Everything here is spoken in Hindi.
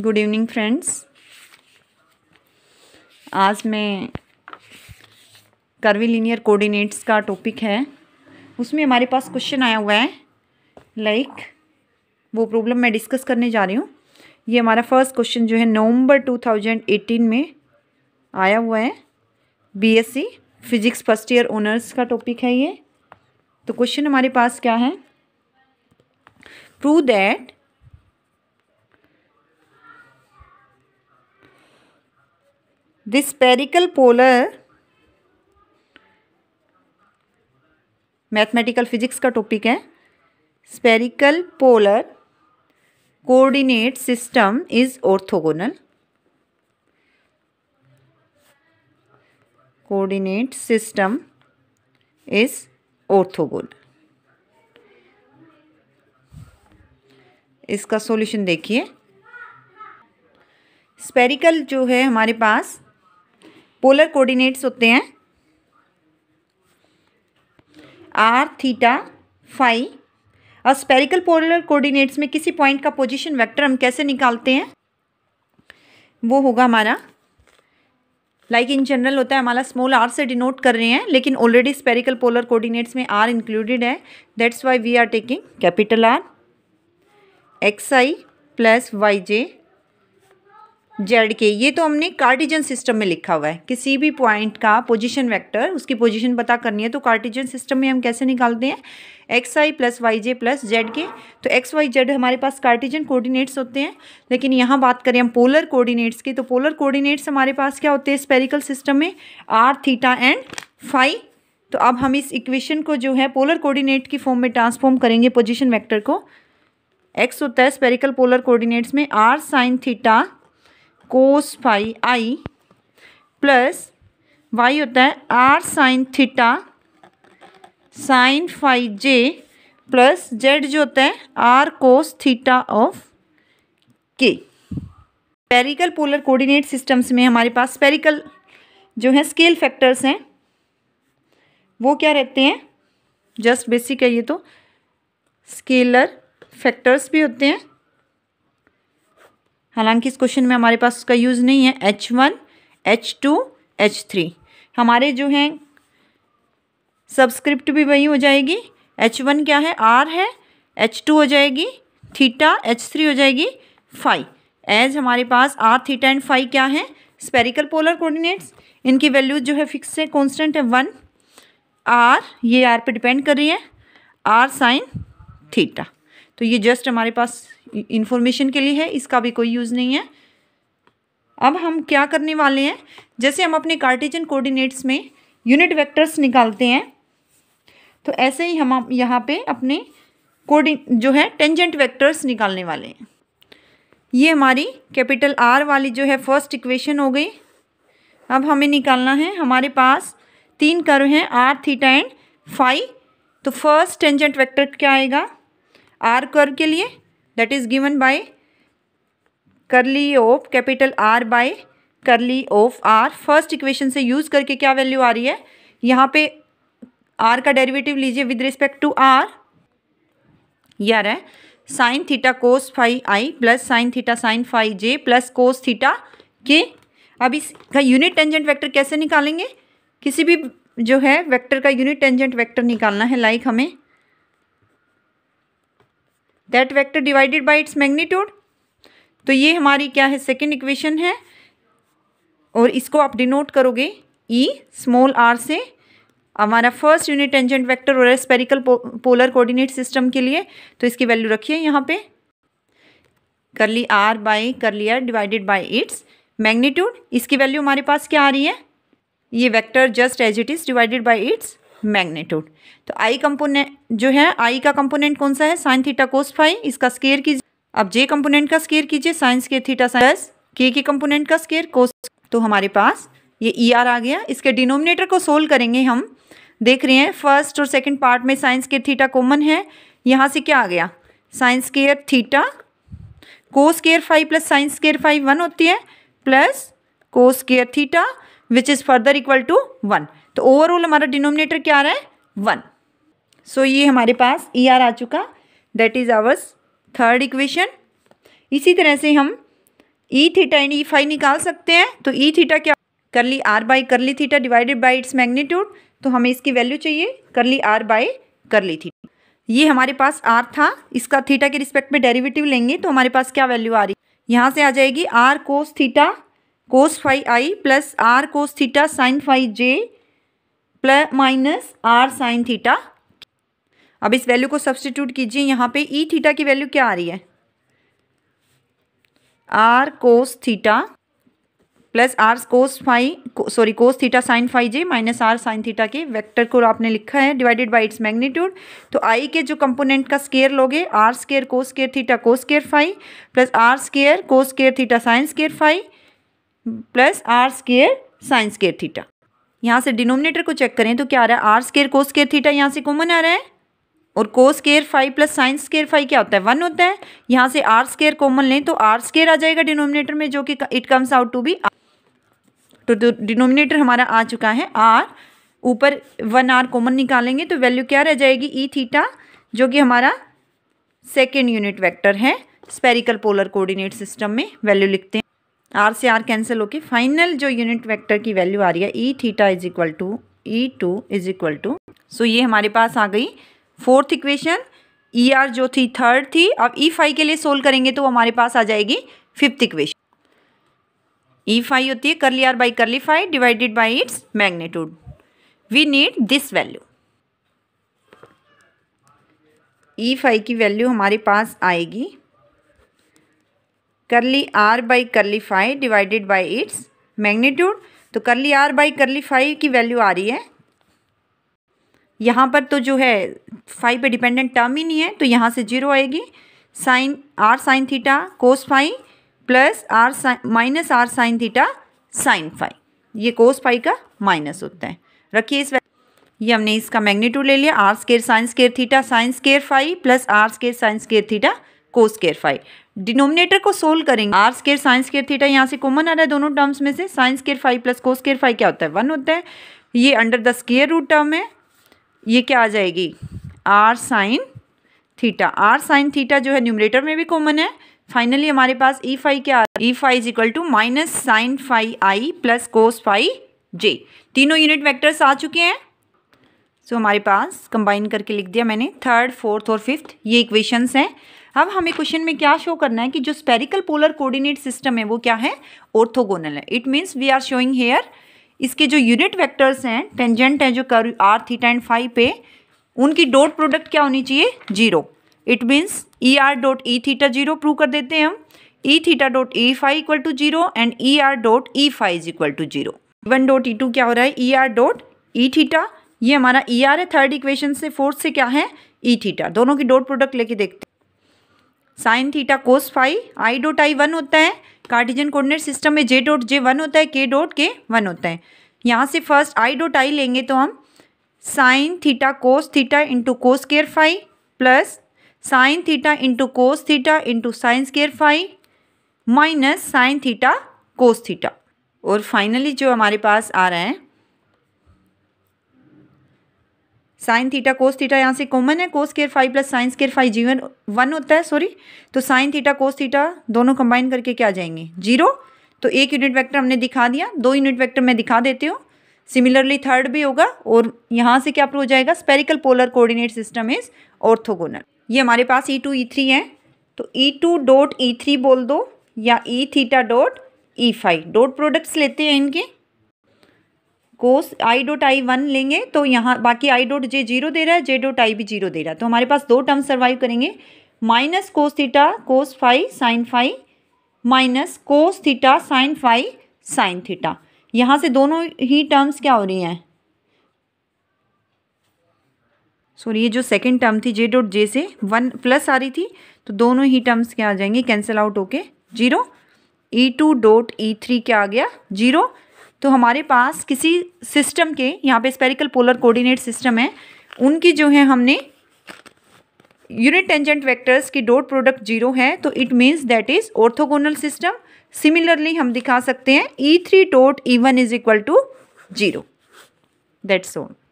गुड इवनिंग फ्रेंड्स आज मैं लीनियर कोऑर्डिनेट्स का टॉपिक है उसमें हमारे पास क्वेश्चन आया हुआ है लाइक like, वो प्रॉब्लम मैं डिस्कस करने जा रही हूँ ये हमारा फर्स्ट क्वेश्चन जो है नवंबर 2018 में आया हुआ है BSc physics first year honours का टॉपिक है ये तो क्वेश्चन हमारे पास क्या है prove that this spherical polar mathematical physics का टॉपिक है spherical polar coordinate system is orthogonal coordinate system is orthogonal इसका सॉल्यूशन देखिए स्पेरिकल जो है हमारे पास पोलर कोऑर्डिनेट्स होते हैं आर थीटा फाइव और स्पेरिकल पोलर कोऑर्डिनेट्स में किसी पॉइंट का पोजीशन वेक्टर हम कैसे निकालते हैं वो होगा हमारा लाइक इन जनरल होता है हमारा स्मॉल आर से डिनोट कर रहे हैं लेकिन ऑलरेडी स्पेरिकल पोलर कोऑर्डिनेट्स में आर इंक्लूडेड है that's why we are taking capital R x i plus y j z k ये तो हमने कार्टिजन सिस्टम में लिखा हुआ है किसी भी पॉइंट का पोजीशन वेक्टर उसकी पोजीशन पता करनी है तो कार्टिजन सिस्टम में हम कैसे निकालते हैं x i plus y j plus z k तो एक्स वाई जेड हमारे पास कार्टिजन कोऑर्डिनेट्स होते हैं लेकिन यहाँ बात करें हम पोलर कोऑर्डिनेट्स की तो पोलर कोऑर्डिनेट्स हमारे पास क्या होते हैं स्पेरिकल सिस्टम में आर थीटा एंड फाइव तो अब हम इस इक्वेशन को जो है पोलर कोऑर्डिनेट की फॉर्म में ट्रांसफॉर्म करेंगे पोजिशन वैक्टर को एक्स होता है स्पेरिकल पोलर कोऑर्डिनेट्स में r sine theta cos phi i plus y होता है r sine theta sine phi j plus z जो होता है आर कोस थीटा ऑफ के स्पेरिकल पोलर कोऑर्डिनेट सिस्टम्स में हमारे पास स्पेरिकल जो है स्केल फैक्टर्स हैं वो क्या रहते हैं जस्ट बेसिक है ये तो स्केलर फैक्टर्स भी होते हैं हालांकि इस क्वेश्चन में हमारे पास उसका यूज़ नहीं है h one h two h three हमारे जो हैं सब्सक्रिप्ट भी वही हो जाएगी एच वन क्या है आर है एच टू हो जाएगी थीटा एच थ्री हो जाएगी फाइव एज हमारे पास आर थीटा एंड फाइव क्या है स्पेरिकल पोलर कोऑर्डिनेट्स इनकी वैल्यूज जो है फिक्स है कॉन्स्टेंट है वन आर ये आर पे डिपेंड कर रही है आर साइन थीटा तो ये जस्ट हमारे पास इन्फॉर्मेशन के लिए है इसका भी कोई यूज़ नहीं है अब हम क्या करने वाले हैं जैसे हम अपने कार्टिजन कोऑर्डिनेट्स में यूनिट वेक्टर्स निकालते हैं तो ऐसे ही हम यहाँ पे अपने कोर्डिन जो है टेंजेंट वेक्टर्स निकालने वाले हैं ये हमारी कैपिटल आर वाली जो है फर्स्ट इक्वेशन हो गई अब हमें निकालना है हमारे पास तीन कर्व हैं आर थीटा एंड फाइव तो फर्स्ट टेंजेंट वेक्टर क्या आएगा आर कर्व के लिए that is given by curly of capital R by curly of r first equation से यूज़ करके क्या वैल्यू आ रही है यहाँ पे आर का डेरिवेटिव लीजिए विद रिस्पेक्ट टू आर ये आ रहा है sine theta cos phi i plus sine theta sine phi j plus cos theta k अब इसका यूनिट टेंजेंट वेक्टर कैसे निकालेंगे किसी भी जो है वेक्टर का यूनिट टेंजेंट वेक्टर निकालना है लाइक like हमें that vector divided by its magnitude तो ये हमारी क्या है सेकेंड इक्वेशन है और इसको आप डिनोट करोगे ई स्मॉल आर से हमारा फर्स्ट यूनिट टेंजेंट वेक्टर और स्पेरिकल पोलर कोऑर्डिनेट सिस्टम के लिए तो इसकी वैल्यू रखिए यहाँ पे curly r by curly r divided by its magnitude इसकी वैल्यू हमारे पास क्या आ रही है ये vector just as it is divided by its magnitude तो आई कंपोनेंट जो है आई का कंपोनेंट कौन सा है साइन थीटा कोस फाइव इसका स्केयर कीजिए अब जे कंपोनेंट का स्केयर कीजिए साइंस के थीटा साइंस के के कंपोनेंट का स्केयर कोस तो हमारे पास ये ई e ER आर आ गया इसके डिनोमिनेटर को सोल्व करेंगे हम देख रहे हैं फर्स्ट और सेकेंड पार्ट में साइंस के थीटा कॉमन है यहाँ से क्या आ गया sine square theta cos square phi plus sine square phi one होती है plus cos square theta which is further equal to one तो ओवरऑल हमारा डिनोमिनेटर क्या आ रहा है वन सो so, ये हमारे पास ई e आर आ चुका that is ours third equation इसी तरह से हम e theta and e phi निकाल सकते हैं तो ई e थीटा क्या curly r by curly theta divided by its magnitude तो हमें इसकी वैल्यू चाहिए curly r by curly theta ये हमारे पास आर था इसका थीटा के रिस्पेक्ट में डेरिवेटिव लेंगे तो हमारे पास क्या वैल्यू आ रही यहाँ से आ जाएगी r cos theta cos phi i plus r cos theta sine phi j plus minus r sine theta अब इस वैल्यू को सब्सटीट्यूट कीजिए यहाँ पे ई थीटा की वैल्यू क्या आ रही है r cos theta plus r cos phi sorry cos theta sine phi j minus r sine theta k vector को आपने लिखा है डिवाइडेड बाय इट्स मैग्नीट्यूड तो आई के जो कंपोनेंट का स्केयर लोगे r square cos square theta cos square phi plus r square cos square theta sine square phi plus r square sine square theta यहाँ से डिनोमिनेटर को चेक करें तो क्या आ रहा है r square cos square theta यहाँ से कॉमन आ रहा है और cos square phi plus sine square phi क्या होता है वन होता है यहाँ से आर स्केयर कॉमन लें तो आर स्केयर आ जाएगा डिनोमिनेटर में जो कि it comes out to be तो डिनोमिनेटर हमारा आ चुका है आर ऊपर वन आर कॉमन निकालेंगे तो वैल्यू क्या रह जाएगी ई e थीटा जो कि हमारा सेकेंड यूनिट वैक्टर है स्पेरिकल पोलर कोऑर्डिनेट सिस्टम में वैल्यू लिखते हैं आर से आर कैंसिल होके फाइनल जो यूनिट वेक्टर की वैल्यू आ रही है e theta is equal to e two is equal to so ये हमारे पास आ गई फोर्थ इक्वेशन ई आर जो थी थर्ड थी अब ई e फाइव के लिए सोल्व करेंगे तो हमारे पास आ जाएगी फिफ्थ इक्वेशन ई फाइव होती है curly r by curly phi divided by its magnitude we need this value e phi की वैल्यू हमारे पास आएगी curly r by curly phi divided by its magnitude तो curly r by curly phi की वैल्यू आ रही है यहाँ पर तो जो है फाइव पे डिपेंडेंट टर्म ही नहीं है तो यहाँ से जीरो आएगी sine r sine theta cos phi plus r sine minus r sine theta sine phi ये कोस फाइव का माइनस होता है रखिए इस ये हमने इसका मैग्नीट्यूड ले लिया r square sine square theta sine square phi plus r square sine square theta cos square phi denominator को सोल्व करेंगे r square sine square theta यहाँ से कॉमन आ रहा है दोनों टर्म्स में से sine square phi plus cos square phi क्या होता है वन होता है ये under the square root term है ये क्या आ जाएगी r sine theta r sine theta जो है न्यूमरेटर में भी कॉमन है फाइनली हमारे पास ई e फाइव क्या e phi is equal to minus sine phi i plus cos phi j तीनों यूनिट वेक्टर्स आ चुके हैं सो so, हमारे पास कंबाइन करके लिख दिया मैंने थर्ड फोर्थ और फिफ्थ ये इक्वेशंस हैं अब हमें क्वेश्चन में क्या शो करना है कि जो स्पेरिकल पोलर कोऑर्डिनेट सिस्टम है वो क्या है ऑर्थोगोनल है it means we are showing here इसके जो यूनिट वेक्टर्स हैं टेंजेंट हैं जो कर आर थीटा एंड फाइव पे उनकी डॉट प्रोडक्ट क्या होनी चाहिए zero it means e r dot e theta zero prove कर देते हैं हम e theta dot e phi equal to zero and e r dot e phi is equal to zero one dot e two क्या हो रहा है e r dot e theta ये हमारा ई er आर है थर्ड इक्वेशन से फोर्थ से क्या है ई e थीटा दोनों की डॉट प्रोडक्ट लेके देखते हैं sine theta cos phi i dot i one होता है कार्टिजन कोऑर्डिनेट सिस्टम में जे डॉट जे वन होता है के डॉट के वन होता है यहाँ से फर्स्ट आई डॉट आई लेंगे तो हम sine theta cos theta into cos square phi plus sine theta into cos theta into sine square phi minus sine theta cos theta और फाइनली जो हमारे पास आ रहा है साइन थीटा कोस थीटा यहाँ से कॉमन है cos square phi plus sine square phi जीवन वन होता है सॉरी तो साइन थीटा कोस थीटा दोनों कंबाइन करके क्या आ जाएंगे जीरो तो एक यूनिट वेक्टर हमने दिखा दिया दो यूनिट वेक्टर मैं दिखा देती हूँ सिमिलरली थर्ड भी होगा और यहाँ से क्या प्रूव हो जाएगा spherical polar coordinate system is orthogonal ये हमारे पास ई टू ई थ्री है तो e two dot e three बोल दो या e theta dot e phi dot products लेते हैं इनके कोस आई डोट आई वन लेंगे तो यहाँ बाकी आई डोट जे जीरो दे रहा है जे डोट आई भी जीरो दे रहा है तो हमारे पास दो टर्म सर्वाइव करेंगे minus cos theta cos phi sine phi minus cos theta sine phi sine theta यहाँ से दोनों ही टर्म्स क्या हो रही हैं सॉरी ये जो सेकेंड टर्म थी जे डॉट जे से वन प्लस आ रही थी तो दोनों ही टर्म्स क्या आ जाएंगे कैंसिल आउट होके zero e two dot e three क्या आ गया जीरो तो हमारे पास किसी सिस्टम के यहाँ पे स्पेरिकल पोलर कोऑर्डिनेट सिस्टम है उनकी जो है हमने यूनिट टेंजेंट वेक्टर्स की डॉट प्रोडक्ट जीरो है तो it means that is orthogonal system similarly हम दिखा सकते हैं e three dot e one is equal to zero that's own